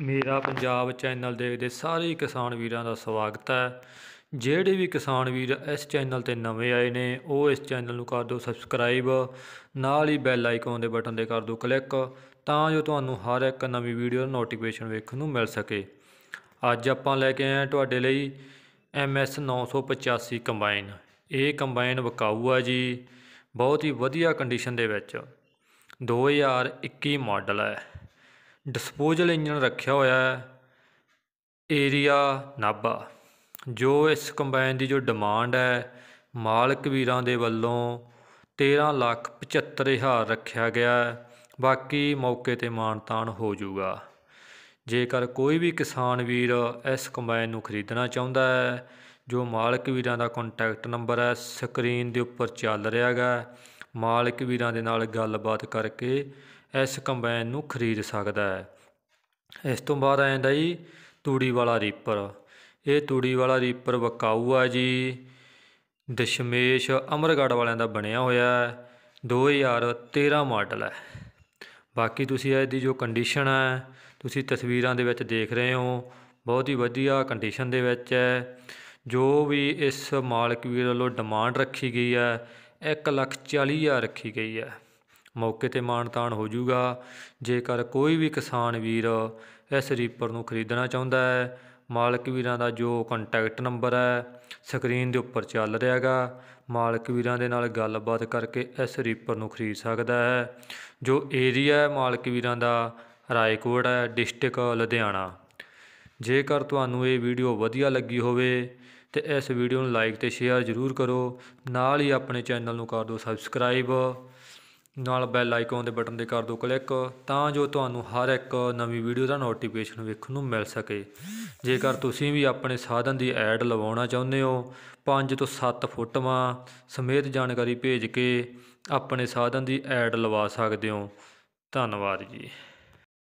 ਮੇਰਾ ਪੰਜਾਬ ਚੈਨਲ ਦੇਖਦੇ ਸਾਰੇ ਕਿਸਾਨ ਵੀਰਾਂ ਦਾ ਸਵਾਗਤ ਹੈ ਜਿਹੜੇ ਵੀ ਕਿਸਾਨ ਵੀਰ ਇਸ ਚੈਨਲ ਤੇ ਨਵੇਂ ਆਏ ਨੇ ਉਹ ਇਸ ਚੈਨਲ ਨੂੰ ਕਰ ਦਿਓ ਸਬਸਕ੍ਰਾਈਬ ਨਾਲ ਹੀ ਬੈਲ ਆਈਕਨ ਦੇ ਬਟਨ ਦੇ ਕਰ ਦਿਓ ਕਲਿੱਕ ਤਾਂ ਜੋ ਤੁਹਾਨੂੰ ਹਰ ਇੱਕ ਨਵੀਂ ਵੀਡੀਓ ਦਾ ਨੋਟੀਫਿਕੇਸ਼ਨ ਵੇਖਣ ਨੂੰ ਮਿਲ ਸਕੇ ਅੱਜ ਆਪਾਂ ਲੈ ਕੇ ਆਏ ਹਾਂ ਤੁਹਾਡੇ ਲਈ MS 985 ਕੰਬਾਈਨ ਇਹ ਕੰਬਾਈਨ ਵਕਾਊ ਆ ਜੀ ਬਹੁਤ ਹੀ ਵਧੀਆ ਕੰਡੀਸ਼ਨ ਦੇ ਵਿੱਚ 2021 ਮਾਡਲ ਹੈ ਡਿਸਪੋਜ਼ਲ ਇੰਜਨ ਰੱਖਿਆ ਹੋਇਆ ਹੈ ਏਰੀਆ ਨਾਬਾ ਜੋ ਇਸ ਕੰਬਾਈਨ ਦੀ ਜੋ ਡਿਮਾਂਡ ਹੈ ਮਾਲਕ ਵੀਰਾਂ ਦੇ ਵੱਲੋਂ 13 ਲੱਖ 75 ਹਜ਼ਾਰ ਰੱਖਿਆ ਗਿਆ ਹੈ ਬਾਕੀ ਮੌਕੇ ਤੇ ਮਾਨਤਾਨ ਹੋ ਜਾਊਗਾ ਜੇਕਰ ਕੋਈ ਵੀ ਕਿਸਾਨ ਵੀਰ ਇਸ ਕੰਬਾਈਨ ਨੂੰ ਖਰੀਦਣਾ ਚਾਹੁੰਦਾ ਹੈ ਜੋ ਮਾਲਕ ਵੀਰਾਂ ਦਾ ਕੰਟੈਕਟ ਨੰਬਰ ਹੈ ਸਕਰੀਨ ਦੇ ਉੱਪਰ ਚੱਲ ਰਿਹਾ ਹੈਗਾ ਮਾਲਕ ਵੀਰਾਂ ਦੇ ਨਾਲ ਗੱਲਬਾਤ ਕਰਕੇ ਇਸ ਕੰਬਾਈਨ ਨੂੰ ਖਰੀਦ ਸਕਦਾ ਹੈ ਇਸ ਤੋਂ ਬਾਅਦ ਜਾਂਦਾ ਜੀ ਤੂੜੀ ਵਾਲਾ ਰੀਪਰ ਇਹ ਤੂੜੀ ਵਾਲਾ ਰੀਪਰ ਵਕਾਊ ਆ ਜੀ ਦਸ਼ਮੇਸ਼ ਅਮਰਗੜ ਵਾਲਿਆਂ ਦਾ ਬਣਿਆ ਹੋਇਆ ਹੈ 2013 ਮਾਡਲ ਹੈ ਬਾਕੀ ਤੁਸੀਂ ਇਹਦੀ ਜੋ ਕੰਡੀਸ਼ਨ ਹੈ ਤੁਸੀਂ ਤਸਵੀਰਾਂ ਦੇ ਵਿੱਚ ਦੇਖ ਰਹੇ ਹੋ ਬਹੁਤ ਹੀ ਵਧੀਆ ਕੰਡੀਸ਼ਨ ਦੇ ਵਿੱਚ ਹੈ ਜੋ ਵੀ ਇਸ ਮਾਲਕ ਵੀਰ ਵੱਲੋਂ ਡਿਮਾਂਡ ਰੱਖੀ ਗਈ ਹੈ 1 ਲੱਖ 40 ਹਜ਼ਾਰ ਰੱਖੀ ਗਈ ਹੈ ਮੌਕੇ ਤੇ ਮਾਨਤਾਨ ਹੋ ਜਾਊਗਾ ਜੇਕਰ ਕੋਈ ਵੀ ਕਿਸਾਨ ਵੀਰ ਇਸ ਰੀਪਰ ਨੂੰ ਖਰੀਦਣਾ ਚਾਹੁੰਦਾ ਹੈ ਮਾਲਕ ਵੀਰਾਂ ਦਾ ਜੋ ਕੰਟੈਕਟ ਨੰਬਰ ਹੈ ਸਕਰੀਨ ਦੇ ਉੱਪਰ ਚੱਲ ਰਿਹਾ ਹੈਗਾ ਮਾਲਕ ਵੀਰਾਂ ਦੇ ਨਾਲ ਗੱਲਬਾਤ ਕਰਕੇ ਇਸ ਰੀਪਰ ਨੂੰ ਖਰੀਦ ਸਕਦਾ ਹੈ ਜੋ ਏਰੀਆ ਹੈ ਮਾਲਕ ਵੀਰਾਂ ਦਾ ਰਾਏਕੋਟ ਹੈ ਡਿਸਟ੍ਰਿਕਟ ਲੁਧਿਆਣਾ ਜੇਕਰ ਤੁਹਾਨੂੰ ਇਹ ਵੀਡੀਓ ਵਧੀਆ ਲੱਗੀ ਹੋਵੇ ਤੇ ਇਸ ਵੀਡੀਓ ਨੂੰ ਲਾਈਕ ਤੇ ਸ਼ੇਅਰ ਜ਼ਰੂਰ ਕਰੋ ਨਾਲ ਹੀ ਆਪਣੇ ਚੈਨਲ ਨੂੰ ਕਰ ਦਿਓ ਸਬਸਕ੍ਰਾਈਬ ਨਾਲ ਬੈਲ ਆਈਕਨ ਦੇ ਬਟਨ ਤੇ ਕਰ ਦਿਓ ਕਲਿੱਕ ਤਾਂ ਜੋ ਤੁਹਾਨੂੰ ਹਰ ਇੱਕ ਨਵੀਂ ਵੀਡੀਓ ਦਾ ਨੋਟੀਫਿਕੇਸ਼ਨ ਵੇਖਣ ਨੂੰ ਮਿਲ ਸਕੇ ਜੇਕਰ ਤੁਸੀਂ ਵੀ ਆਪਣੇ ਸਾਧਨ ਦੀ ਐਡ ਲਵਾਉਣਾ ਚਾਹੁੰਦੇ ਹੋ 5 ਤੋਂ 7 ਫੋਟੋਆਂ ਸਮੇਤ ਜਾਣਕਾਰੀ ਭੇਜ ਕੇ ਆਪਣੇ ਸਾਧਨ ਦੀ ਐਡ ਲਵਾ ਸਕਦੇ ਹੋ ਧੰਨਵਾਦ ਜੀ